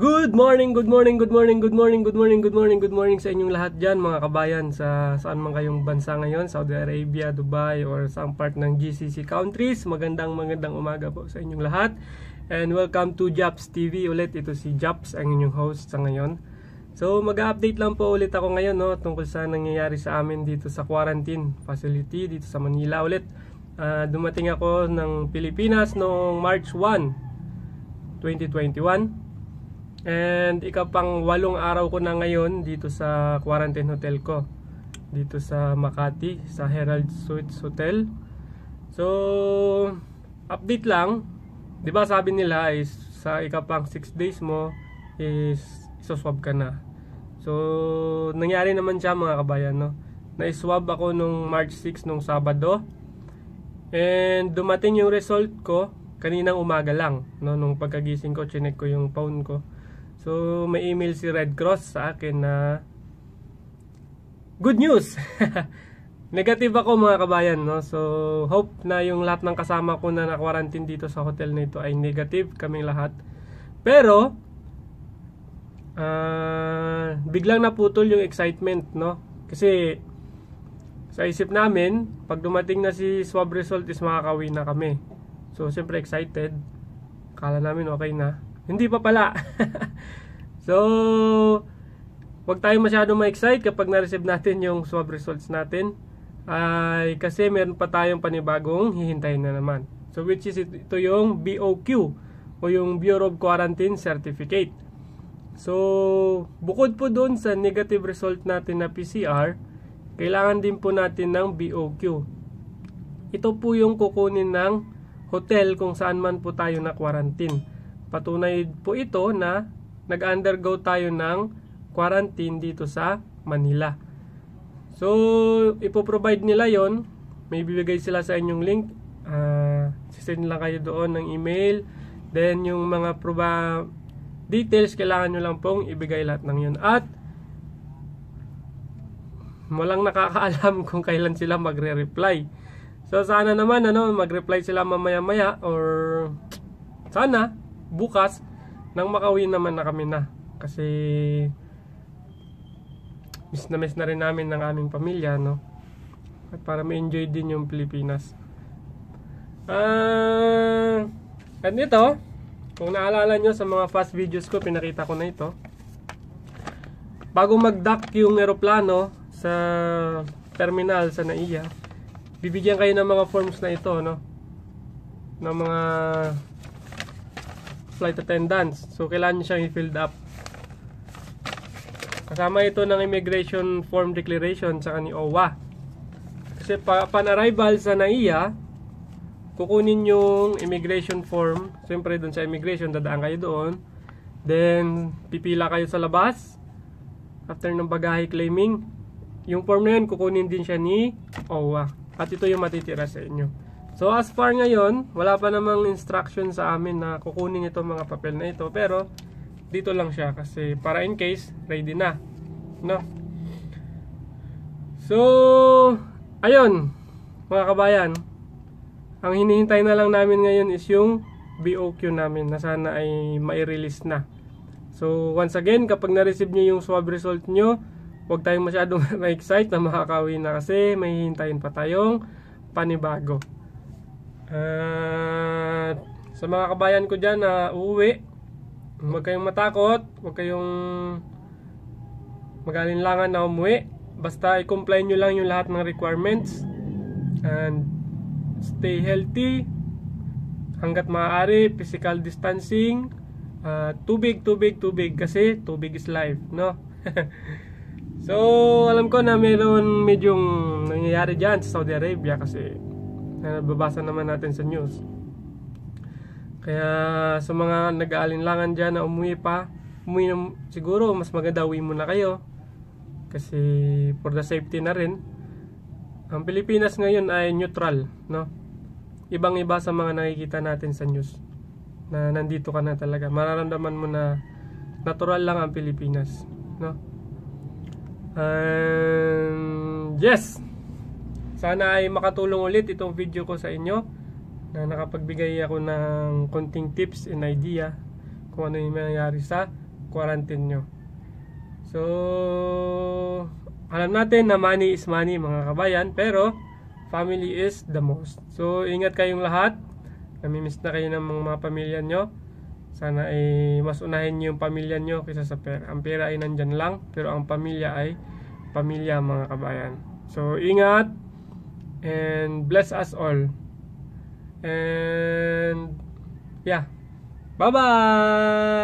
Good morning, good morning, good morning, good morning, good morning, good morning, good morning sa inyong lahat dyan mga kabayan sa saan man kayong bansa ngayon, Saudi Arabia, Dubai or some part ng GCC countries. Magandang magandang umaga po sa inyong lahat and welcome to Japs TV ulit. Ito si Japs ang inyong host sa ngayon. So mag-update lang po ulit ako ngayon no, tungkol sa nangyayari sa amin dito sa quarantine facility dito sa Manila ulit. Uh, dumating ako ng Pilipinas noong March 1, 2021 And ikapang walong araw ko na ngayon dito sa quarantine hotel ko. Dito sa Makati, sa Herald Suites Hotel. So, update lang. 'Di ba sabi nila is sa ikapang 6 days mo is isoswab ka na. So, nangyari naman siya mga kabayan, no? Na-swab ako nung March 6 nung Sabado. And dumating yung result ko kaninang umaga lang, no? Nung pagkagising ko, chinek ko yung phone ko So, may email si Red Cross sa akin na good news. Negative ako mga kabayan, no? So, hope na yung lahat ng kasama ko na na-quarantine dito sa hotel na ito ay negative kaming lahat. Pero uh, biglang naputol yung excitement, no? Kasi sa isip namin, pag dumating na si swab result is makakawi na kami. So, siyempre excited. Kala namin okay na. Hindi pa pala. so, wag tayo masyado ma-excite kapag na-receive natin yung swab results natin. Ay, kasi meron pa tayong panibagong hihintayin na naman. So, which is ito yung BOQ o yung Bureau of Quarantine Certificate. So, bukod po doon sa negative result natin na PCR, kailangan din po natin ng BOQ. Ito po yung kukunin ng hotel kung saan man po tayo na quarantine. Patunay po ito na nag-undergo tayo ng quarantine dito sa Manila. So, ipoprovide nila yon May bibigay sila sa inyong link. Uh, sisend lang kayo doon ng email. Then, yung mga proba details, kailangan nyo lang pong ibigay lahat ng yun. At, walang nakakaalam kung kailan sila magre-reply. So, sana naman, ano, mag-reply sila mamaya-maya or sana bukas nang makauwi naman na kami na kasi miss na miss na rin namin ng aming pamilya no at para ma-enjoy din yung Pilipinas ah uh, at ito kung naalala nyo sa mga fast videos ko pinakita ko na ito bago mag-dock yung aeroplano sa terminal sa NAIA bibigyan kayo ng mga forms na ito no ng mga flight attendants. So, kailangan nyo siyang i-filled up. Kasama ito ng immigration form declaration sa ni OWA. Kasi pa pan-arrival sa NAIA, kukunin yung immigration form. Siyempre, doon sa immigration, dadaan kayo doon. Then, pipila kayo sa labas. After ng bagahe claiming, yung form na yun, kukunin din siya ni OWA. At ito yung matitira sa inyo. So as far ngayon, wala pa namang instruction sa amin na kukunin itong mga papel na ito pero dito lang siya kasi para in case ready na. No. So ayun mga kabayan, ang hinihintay na lang namin ngayon is yung BOQ namin na sana ay ma release na. So once again, kapag na-receive nyo yung swab result nyo, huwag tayong masyadong na-excite na makakawin na kasi may hintayin pa tayong panibago. At sa mga kabayan ko dyan na uuwi, huwag kayong matakot, huwag kayong magalinlangan na umuwi. Basta i-comply nyo lang yung lahat ng requirements and stay healthy hanggat maaari, physical distancing, uh, tubig, tubig, tubig kasi tubig is life, no? so, alam ko na meron medyong nangyayari dyan sa Saudi Arabia kasi na nababasa naman natin sa news. Kaya sa mga nag-aalinlangan dyan na umuwi pa, umuwi na, siguro mas maganda uwi muna kayo. Kasi for the safety na rin. Ang Pilipinas ngayon ay neutral, no? Ibang iba sa mga nakikita natin sa news. Na nandito ka na talaga. Mararamdaman mo na natural lang ang Pilipinas, no? And yes! Sana ay makatulong ulit itong video ko sa inyo na nakapagbigay ako ng konting tips and idea kung ano yung nangyayari sa quarantine nyo. So, alam natin na money is money mga kabayan pero family is the most. So, ingat kayong lahat. Namimiss na kayo ng mga pamilya nyo. Sana ay mas unahin nyo yung pamilya nyo kaysa sa pera. Ang pera ay nandyan lang pero ang pamilya ay pamilya mga kabayan. So, ingat! and bless us all and yeah bye bye